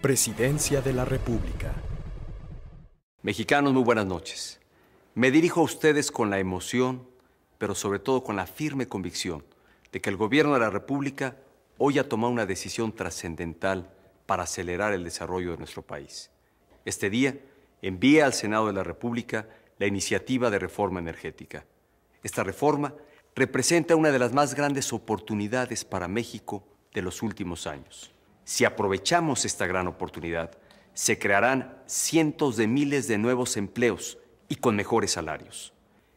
Presidencia de la República. Mexicanos, muy buenas noches. Me dirijo a ustedes con la emoción, pero sobre todo con la firme convicción de que el gobierno de la República hoy ha tomado una decisión trascendental para acelerar el desarrollo de nuestro país. Este día envía al Senado de la República la iniciativa de reforma energética. Esta reforma representa una de las más grandes oportunidades para México de los últimos años. Si aprovechamos esta gran oportunidad, se crearán cientos de miles de nuevos empleos y con mejores salarios.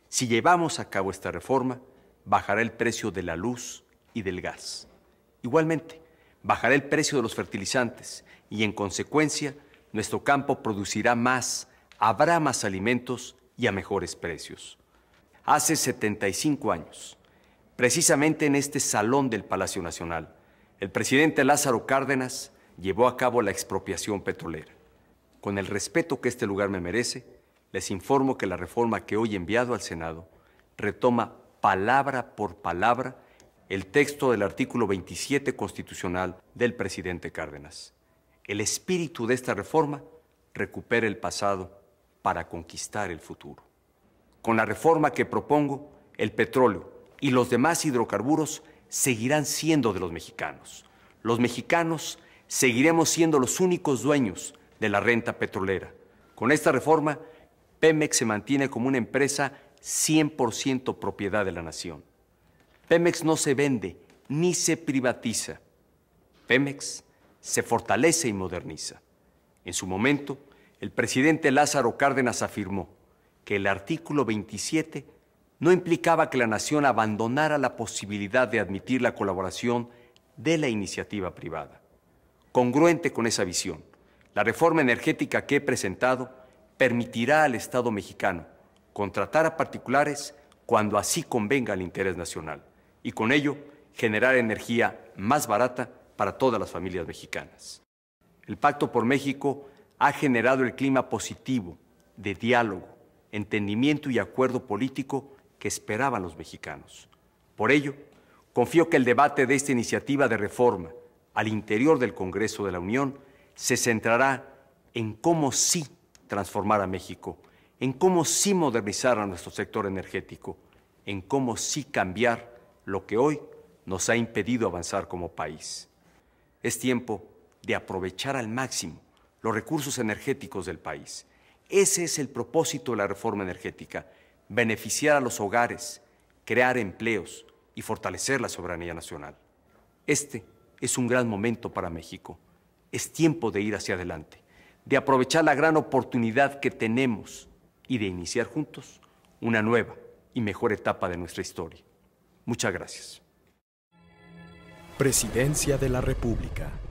Si llevamos a cabo esta reforma, bajará el precio de la luz y del gas. Igualmente, bajará el precio de los fertilizantes y, en consecuencia, nuestro campo producirá más, habrá más alimentos y a mejores precios. Hace 75 años, precisamente en este salón del Palacio Nacional, el presidente Lázaro Cárdenas llevó a cabo la expropiación petrolera. Con el respeto que este lugar me merece, les informo que la reforma que hoy he enviado al Senado retoma palabra por palabra el texto del artículo 27 constitucional del presidente Cárdenas. El espíritu de esta reforma recupera el pasado para conquistar el futuro. Con la reforma que propongo, el petróleo y los demás hidrocarburos seguirán siendo de los mexicanos. Los mexicanos seguiremos siendo los únicos dueños de la renta petrolera. Con esta reforma, Pemex se mantiene como una empresa 100% propiedad de la nación. Pemex no se vende ni se privatiza. Pemex se fortalece y moderniza. En su momento, el presidente Lázaro Cárdenas afirmó que el artículo 27 no implicaba que la nación abandonara la posibilidad de admitir la colaboración de la iniciativa privada. Congruente con esa visión, la reforma energética que he presentado permitirá al Estado mexicano contratar a particulares cuando así convenga al interés nacional y con ello generar energía más barata para todas las familias mexicanas. El Pacto por México ha generado el clima positivo de diálogo, entendimiento y acuerdo político que esperaban los mexicanos. Por ello, confío que el debate de esta iniciativa de reforma al interior del Congreso de la Unión se centrará en cómo sí transformar a México, en cómo sí modernizar a nuestro sector energético, en cómo sí cambiar lo que hoy nos ha impedido avanzar como país. Es tiempo de aprovechar al máximo los recursos energéticos del país. Ese es el propósito de la reforma energética, beneficiar a los hogares, crear empleos y fortalecer la soberanía nacional. Este es un gran momento para México. Es tiempo de ir hacia adelante, de aprovechar la gran oportunidad que tenemos y de iniciar juntos una nueva y mejor etapa de nuestra historia. Muchas gracias. Presidencia de la República.